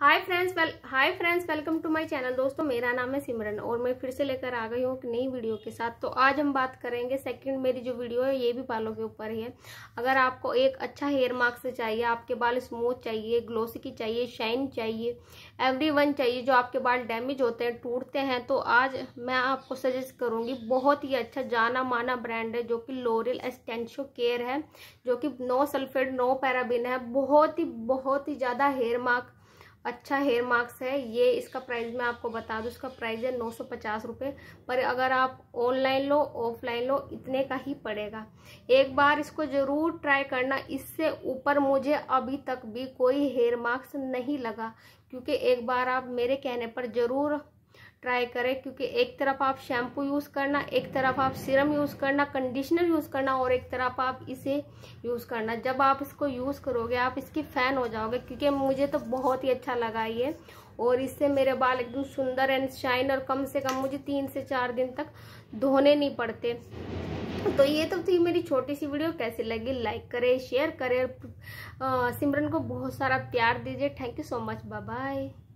hi friends well hi friends welcome to my channel दोस्तों मेरा नाम है सिमरन और मैं फिर से लेकर आ गई हूँ एक नई वीडियो के साथ तो आज हम बात करेंगे सेकंड मेरी जो वीडियो है ये भी बालों के ऊपर ही है अगर आपको एक अच्छा हेयर मास्क चाहिए आपके बाल स्मूथ चाहिए ग्लोसिकी चाहिए शाइन चाहिए एवरी वन चाहिए जो आपके बाल डैमेज होते हैं टूटते हैं तो आज मैं आपको सजेस्ट करूँगी बहुत ही अच्छा जाना माना ब्रांड है जो कि लोरियल एस्टेंशो केयर है जो कि नो सल्फेड नो पैराबिन है बहुत ही बहुत ही ज़्यादा हेयर मास्क अच्छा हेयर मार्क्स है ये इसका प्राइस मैं आपको बता दूँ इसका प्राइस है नौ सौ पचास रुपये पर अगर आप ऑनलाइन लो ऑफलाइन लो इतने का ही पड़ेगा एक बार इसको ज़रूर ट्राई करना इससे ऊपर मुझे अभी तक भी कोई हेयर मार्क्स नहीं लगा क्योंकि एक बार आप मेरे कहने पर ज़रूर ट्राई करें क्योंकि एक तरफ आप शैम्पू यूज़ करना एक तरफ आप सीरम यूज़ करना कंडीशनर यूज़ करना और एक तरफ आप इसे यूज़ करना जब आप इसको यूज़ करोगे आप इसकी फ़ैन हो जाओगे क्योंकि मुझे तो बहुत ही अच्छा लगा ये और इससे मेरे बाल एकदम सुंदर एंड शाइन और कम से कम मुझे तीन से चार दिन तक धोने नहीं पड़ते तो ये तो थी मेरी छोटी सी वीडियो कैसी लगी लाइक करें शेयर करें सिमरन को बहुत सारा प्यार दीजिए thank you so much bye bye